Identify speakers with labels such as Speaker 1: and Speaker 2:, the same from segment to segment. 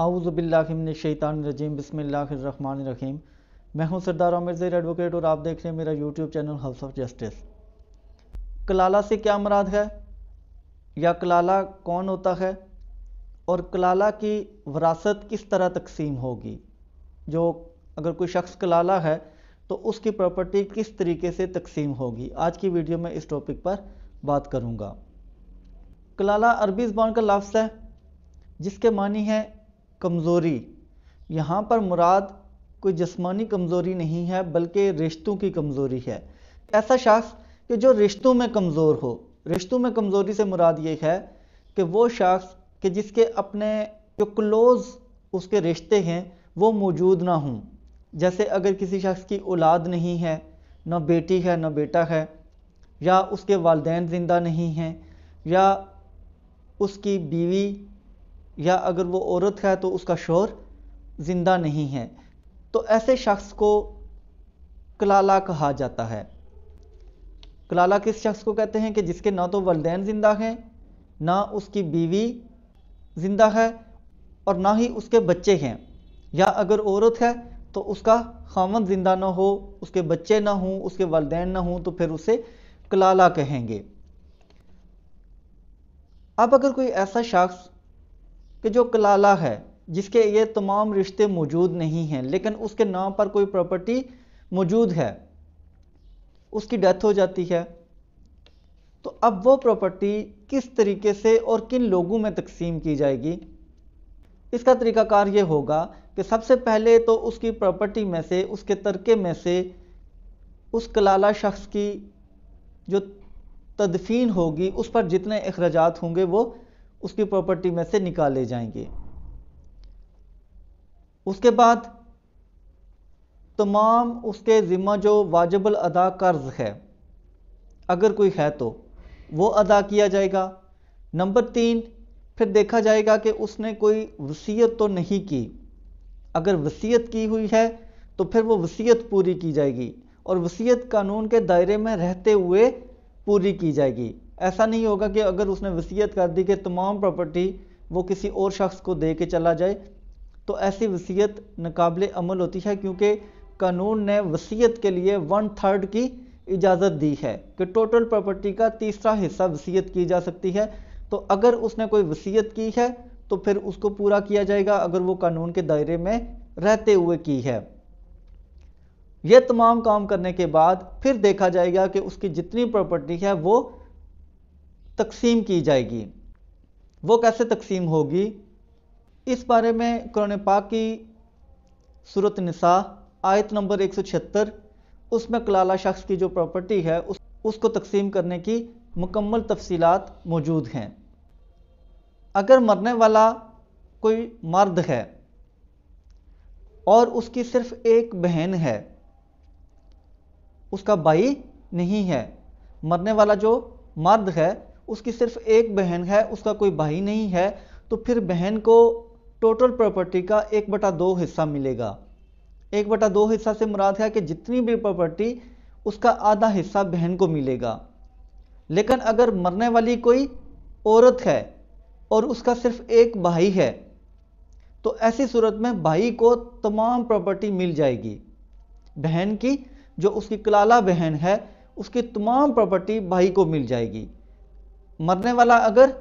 Speaker 1: आउज़बिल्लाशैतानरजीम बसमीम मैं हूं सरदार आमिर जैर एडवोकेट और आप देख रहे हैं मेरा YouTube channel house of justice कलाला से क्या मराद है या कलाला कौन होता है और कलाला की वरासत किस तरह तकसीम होगी जो अगर कोई शख्स कलाला है तो उसकी प्रॉपर्टी किस तरीके से तकसीम होगी आज की वीडियो में इस टॉपिक पर बात करूँगा कलाला अरबी ज़बान का लफ्स है जिसके मानी है कमज़ोरी यहाँ पर मुराद कोई जिस्मानी कमज़ोरी नहीं है बल्कि रिश्तों की कमज़ोरी है ऐसा शख्स कि जो रिश्तों में कमज़ोर हो रिश्तों में कमज़ोरी से मुराद ये है कि वो शख्स कि जिसके अपने जो क्लोज़ उसके रिश्ते हैं वो मौजूद ना हों जैसे अगर किसी शख्स की औलाद नहीं है ना बेटी है ना बेटा है या उसके वालदेन ज़िंदा नहीं हैं या उसकी बीवी या अगर वो औरत है तो उसका शोर ज़िंदा नहीं है तो ऐसे शख्स को कलाला कहा जाता है कलाला किस शख्स को कहते हैं कि जिसके ना तो वालदेन ज़िंदा हैं ना उसकी बीवी ज़िंदा है और ना ही उसके बच्चे हैं या अगर औरत है तो उसका खामन ज़िंदा ना हो उसके बच्चे ना हों उसके वालदेन ना हों तो फिर उसे कलाला कहेंगे अब अगर कोई ऐसा शख्स कि जो कलाला है जिसके ये तमाम रिश्ते मौजूद नहीं हैं लेकिन उसके नाम पर कोई प्रॉपर्टी मौजूद है उसकी डेथ हो जाती है तो अब वो प्रॉपर्टी किस तरीके से और किन लोगों में तकसीम की जाएगी इसका तरीकाकार ये होगा कि सबसे पहले तो उसकी प्रॉपर्टी में से उसके तरके में से उस कलाला शख्स की जो तदफीन होगी उस पर जितने अखराज होंगे वो उसकी प्रॉपर्टी में से निकाले जाएंगे उसके बाद तमाम उसके ज़िम्मा जो वाजबल अदा कर्ज़ है अगर कोई है तो वो अदा किया जाएगा नंबर तीन फिर देखा जाएगा कि उसने कोई वसीयत तो नहीं की अगर वसीयत की हुई है तो फिर वो वसीयत पूरी की जाएगी और वसीयत कानून के दायरे में रहते हुए पूरी की जाएगी ऐसा नहीं होगा कि अगर उसने वसीयत कर दी कि तमाम प्रॉपर्टी वो किसी और शख्स को दे के चला जाए तो ऐसी वसीयत नाकबिल अमल होती है क्योंकि कानून ने वसीयत के लिए वन थर्ड की इजाज़त दी है कि टोटल प्रॉपर्टी का तीसरा हिस्सा वसीयत की जा सकती है तो अगर उसने कोई वसीयत की है तो फिर उसको पूरा किया जाएगा अगर वो कानून के दायरे में रहते हुए की है यह तमाम काम करने के बाद फिर देखा जाएगा कि उसकी जितनी प्रॉपर्टी है वो तकसीम की जाएगी वो कैसे तकसीम होगी इस बारे में कुरान पाक की सूरत नसा आयत नंबर एक सौ छिहत्तर उसमें कलाला शख्स की जो प्रॉपर्टी है उस उसको तकसीम करने की मुकम्मल तफसीलात मौजूद हैं अगर मरने वाला कोई मर्द है और उसकी सिर्फ एक बहन है उसका भाई नहीं है मरने वाला जो मर्द है उसकी सिर्फ एक बहन है उसका कोई भाई नहीं है तो फिर बहन को टोटल प्रॉपर्टी का एक बटा दो हिस्सा मिलेगा एक बटा दो हिस्सा से मुराद है कि जितनी भी प्रॉपर्टी उसका आधा हिस्सा बहन को मिलेगा लेकिन अगर मरने वाली कोई औरत है और उसका सिर्फ एक भाई है तो ऐसी सूरत में भाई को तमाम प्रॉपर्टी मिल जाएगी बहन की जो उसकी कलाला बहन है उसकी तमाम प्रॉपर्टी भाई को मिल जाएगी मरने वाला अगर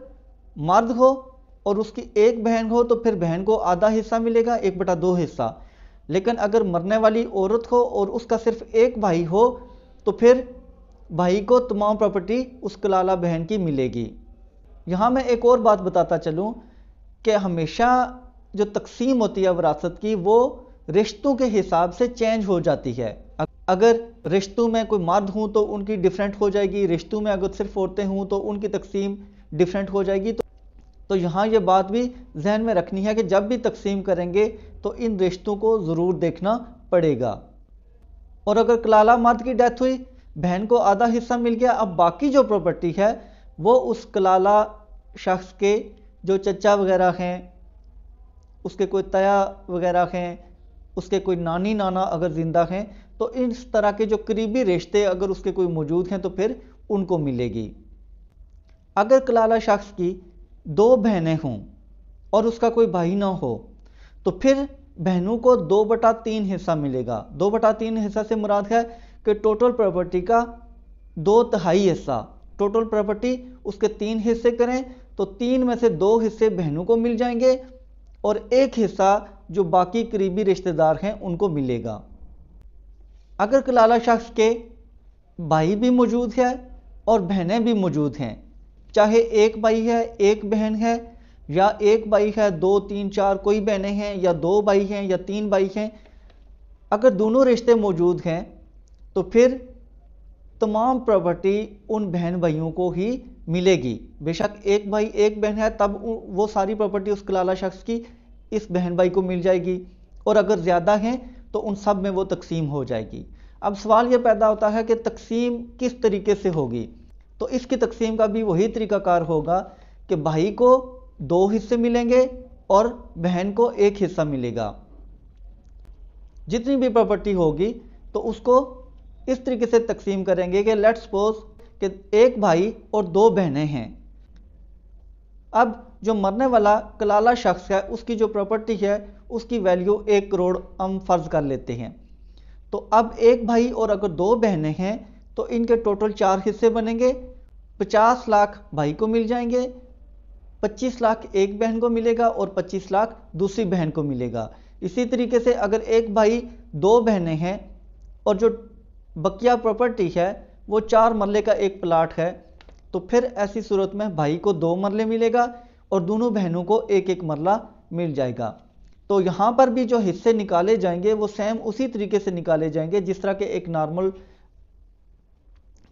Speaker 1: मर्द हो और उसकी एक बहन हो तो फिर बहन को आधा हिस्सा मिलेगा एक बटा दो हिस्सा लेकिन अगर मरने वाली औरत हो और उसका सिर्फ एक भाई हो तो फिर भाई को तमाम प्रॉपर्टी उस कलाला बहन की मिलेगी यहाँ मैं एक और बात बताता चलूँ कि हमेशा जो तकसीम होती है विरासत की वो रिश्तों के हिसाब से चेंज हो जाती है अगर रिश्तों में कोई मर्द हूँ तो उनकी डिफरेंट हो जाएगी रिश्तों में अगर सिर्फ औरतें हूँ तो उनकी तकसीम डिफरेंट हो जाएगी तो तो यहाँ ये बात भी जहन में रखनी है कि जब भी तकसीम करेंगे तो इन रिश्तों को ज़रूर देखना पड़ेगा और अगर कलाला मर्द की डेथ हुई बहन को आधा हिस्सा मिल गया अब बाकी जो प्रॉपर्टी है वो उस कलाला शख्स के जो चचा वगैरह हैं उसके कोई तया वगैरह हैं उसके कोई नानी नाना अगर ज़िंदा हैं तो इस तरह के जो करीबी रिश्ते अगर उसके कोई मौजूद हैं तो फिर उनको मिलेगी अगर कलाला शख्स की दो बहनें हों और उसका कोई भाई ना हो तो फिर बहनों को दो बटा तीन हिस्सा मिलेगा दो बटा तीन हिस्सा से मुराद है कि टोटल प्रॉपर्टी का दो तिहाई हिस्सा टोटल प्रॉपर्टी उसके तीन हिस्से करें तो तीन में से दो हिस्से बहनों को मिल जाएंगे और एक हिस्सा जो बाकी करीबी रिश्तेदार हैं उनको मिलेगा अगर कलाला शख्स के भाई भी मौजूद है और बहनें भी मौजूद हैं चाहे एक भाई है एक बहन है या एक भाई है दो तीन चार कोई बहनें हैं या दो भाई हैं या तीन भाई हैं अगर दोनों रिश्ते मौजूद हैं तो फिर तमाम प्रॉपर्टी उन बहन भाइयों को ही मिलेगी बेशक एक भाई एक बहन है तब वो सारी प्रॉपर्टी उस कलाला शख्स की इस बहन भाई को मिल जाएगी और अगर ज़्यादा हैं तो उन सब में वो तकसीम हो जाएगी अब सवाल ये पैदा होता है कि तकसीम किस तरीके से होगी तो इसकी तकसीम का भी वही तरीकाकार होगा कि भाई को दो हिस्से मिलेंगे और बहन को एक हिस्सा मिलेगा जितनी भी प्रॉपर्टी होगी तो उसको इस तरीके से तकसीम करेंगे कि लेट्स सपोज कि एक भाई और दो बहनें हैं अब जो मरने वाला कलाला शख्स है उसकी जो प्रॉपर्टी है उसकी वैल्यू एक करोड़ हम फर्ज कर लेते हैं तो अब एक भाई और अगर दो बहनें हैं तो इनके टोटल चार हिस्से बनेंगे पचास लाख भाई को मिल जाएंगे पच्चीस लाख एक बहन को मिलेगा और पच्चीस लाख दूसरी बहन को मिलेगा इसी तरीके से अगर एक भाई दो बहनें हैं और जो बकिया प्रॉपर्टी है वो चार मरले का एक प्लाट है तो फिर ऐसी सूरत में भाई को दो मरले मिलेगा और दोनों बहनों को एक एक मरला मिल जाएगा तो यहाँ पर भी जो हिस्से निकाले जाएंगे वो सेम उसी तरीके से निकाले जाएंगे जिस तरह के एक नॉर्मल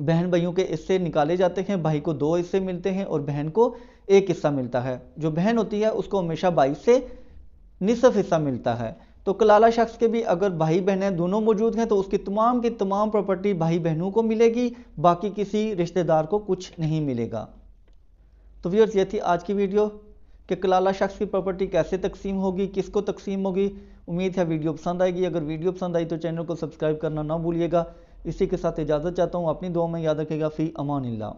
Speaker 1: बहन भाइयों के हिस्से निकाले जाते हैं भाई को दो हिस्से मिलते हैं और बहन को एक हिस्सा मिलता है जो बहन होती है उसको हमेशा भाई से निसफ हिस्सा मिलता है तो कलाला शख्स के भी अगर भाई बहनें दोनों मौजूद हैं तो उसकी तमाम की तमाम प्रॉपर्टी भाई बहनों को मिलेगी बाकी किसी रिश्तेदार को कुछ नहीं मिलेगा तो व्यवर्स ये थी आज की वीडियो कि कलाला शख्स की प्रॉपर्टी कैसे तकसीम होगी किसको तकसीम होगी उम्मीद है वीडियो पसंद आएगी अगर वीडियो पसंद आई तो चैनल को सब्सक्राइब करना ना भूलिएगा इसी के साथ इजाज़त चाहता हूँ अपनी दुआ में याद रखेगा फ़ी अमान